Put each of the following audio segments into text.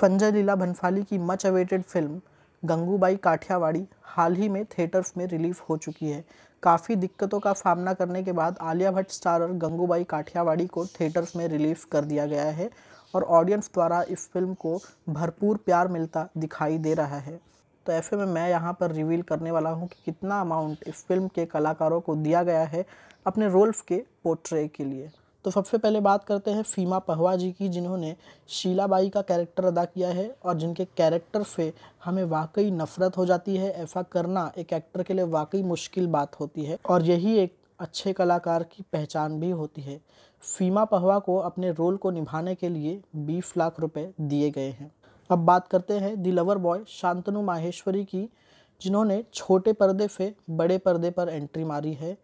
संजय लीला भंसाली की much awaited film Gangubai Kathiawadi हाल ही में थिएटर्स में रिलीज हो चुकी है काफ़ी दिक्कतों का सामना करने के बाद आलिया भट्ट स्टारर गंगूबाई काठियावाड़ी को थिएटर्स में रिलीज कर दिया गया है और ऑडियंस द्वारा इस फिल्म को भरपूर प्यार मिलता दिखाई दे रहा है तो ऐसे में मैं यहाँ पर रिवील करने वाला हूँ कि कितना अमाउंट इस फिल्म के कलाकारों को दिया गया है अपने रोल्स के पोर्ट्रे के लिए तो सबसे पहले बात करते हैं फीमा पहवा जी की जिन्होंने शीलाबाई का कैरेक्टर अदा किया है और जिनके कैरेक्टर से हमें वाकई नफ़रत हो जाती है ऐसा करना एक एक्टर के लिए वाकई मुश्किल बात होती है और यही एक अच्छे कलाकार की पहचान भी होती है फीमा पहवा को अपने रोल को निभाने के लिए बीस लाख रुपये दिए गए हैं अब बात करते हैं the lover boy Shantanu Maheshwari की जिन्होंने छोटे पर्दे से बड़े पर्दे पर एंट्री मारी है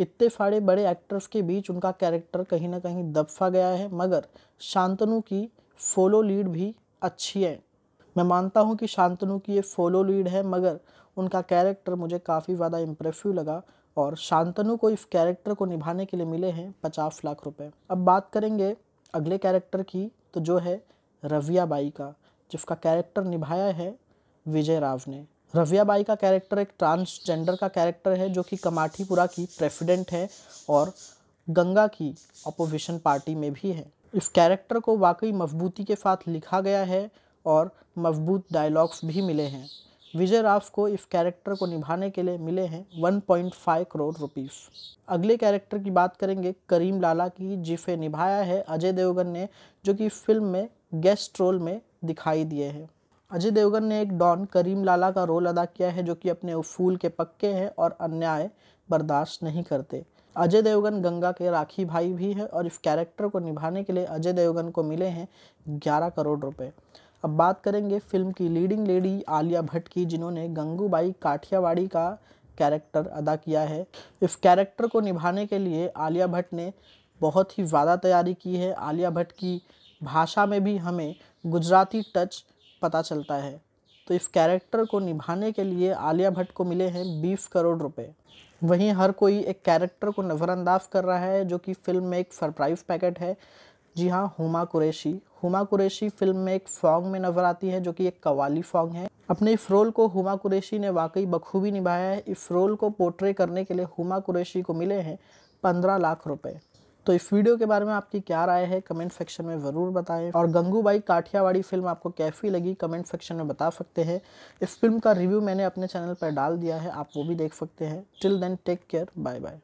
इतने सारे बड़े एक्टर्स के बीच उनका कैरेक्टर कहीं ना कहीं दबा गया है मगर शांतनु की फोलो लीड भी अच्छी है मैं मानता हूँ कि शांतनु की ये फोलो लीड है मगर उनका कैरेक्टर मुझे काफ़ी ज़्यादा इम्प्रेसिव लगा और शांतनु को इस कैरेक्टर को निभाने के लिए मिले हैं पचास लाख रुपए अब बात करेंगे अगले कैरेक्टर की तो जो है रविया बाई का जिसका कैरेक्टर निभाया है विजय राव ने बाई का कैरेक्टर एक ट्रांसजेंडर का कैरेक्टर है जो कि कमाठीपुरा की प्रेसिडेंट है और गंगा की अपोजिशन पार्टी में भी है इस कैरेक्टर को वाकई मजबूती के साथ लिखा गया है और मजबूत डायलॉग्स भी मिले हैं विजय राव को इस कैरेक्टर को निभाने के लिए मिले हैं 1.5 करोड़ रुपीस अगले कैरेक्टर की बात करेंगे करीम लाला की जिसे निभाया है अजय देवगन ने जो कि फिल्म में गेस्ट रोल में दिखाई दिए हैं अजय देवगन ने एक डॉन करीम लाला का रोल अदा किया है जो कि अपने उफूल के पक्के हैं और अन्याय बर्दाश्त नहीं करते अजय देवगन गंगा के राखी भाई भी है और इस कैरेक्टर को निभाने के लिए अजय देवगन को मिले हैं ग्यारह करोड़ रुपये अब बात करेंगे फिल्म की लीडिंग लेडी आलिया भट्ट की जिन्होंने गंगूबाई काठियावाड़ी का कैरेक्टर अदा किया है इस कैरेक्टर को निभाने के लिए आलिया भट्ट ने बहुत ही ज़्यादा तैयारी की है आलिया भट्ट की भाषा में भी हमें गुजराती टच पता चलता है तो इस कैरेक्टर को निभाने के लिए आलिया भट्ट को मिले हैं बीस करोड़ रुपए वहीं हर कोई एक कैरेक्टर को नज़रअंदाज कर रहा है जो कि फ़िल्म में एक सरप्राइज़ पैकेट है जी हाँ हुमा कुरैशी हुमा कुरैशी फ़िल्म में एक सॉन्ग में नज़र आती है जो कि एक कवाली सॉन्ग है अपने इस रोल को हुमा कुरैशी ने वाकई बखूबी निभाया है इस रोल को पोर्ट्रे करने के लिए हुमा कुरैशी को मिले हैं पंद्रह लाख रुपये तो इस वीडियो के बारे में आपकी क्या राय है कमेंट सेक्शन में ज़रूर बताएं और गंगूबाई काठियावाड़ी फिल्म आपको कैसी लगी कमेंट सेक्शन में बता सकते हैं इस फिल्म का रिव्यू मैंने अपने चैनल पर डाल दिया है आप वो भी देख सकते हैं till then take care bye bye